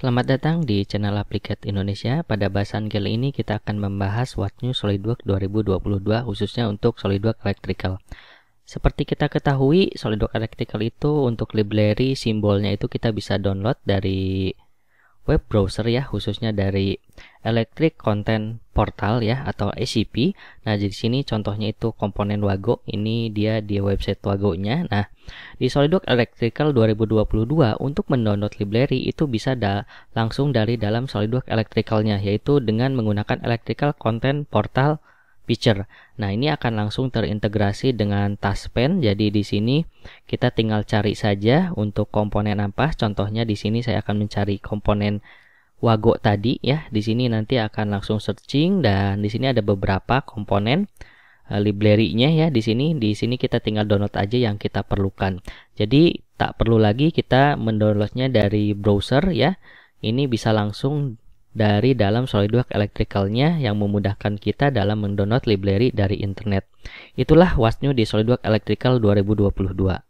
Selamat datang di channel Aplikat Indonesia. Pada bahasan kali ini kita akan membahas What New SolidWorks 2022 khususnya untuk SolidWorks Electrical. Seperti kita ketahui, SolidWorks Electrical itu untuk library simbolnya itu kita bisa download dari web browser ya, khususnya dari Electric Content Portal ya atau ECP. Nah, di sini contohnya itu komponen Wago. Ini dia di website Wago-nya. Nah, di SolidWorks Electrical 2022 untuk mendownload library itu bisa da langsung dari dalam SolidWorks Electrical-nya yaitu dengan menggunakan Electrical Content Portal Feature. Nah, ini akan langsung terintegrasi dengan Taskpen. Jadi di sini kita tinggal cari saja untuk komponen apa. Contohnya di sini saya akan mencari komponen wago tadi ya. Di sini nanti akan langsung searching dan di sini ada beberapa komponen eh, library-nya ya di sini. Di sini kita tinggal download aja yang kita perlukan. Jadi tak perlu lagi kita mendownloadnya dari browser ya. Ini bisa langsung dari dalam SolidWorks Electrical-nya yang memudahkan kita dalam mendownload library dari internet. Itulah wasnya di SolidWorks Electrical 2022.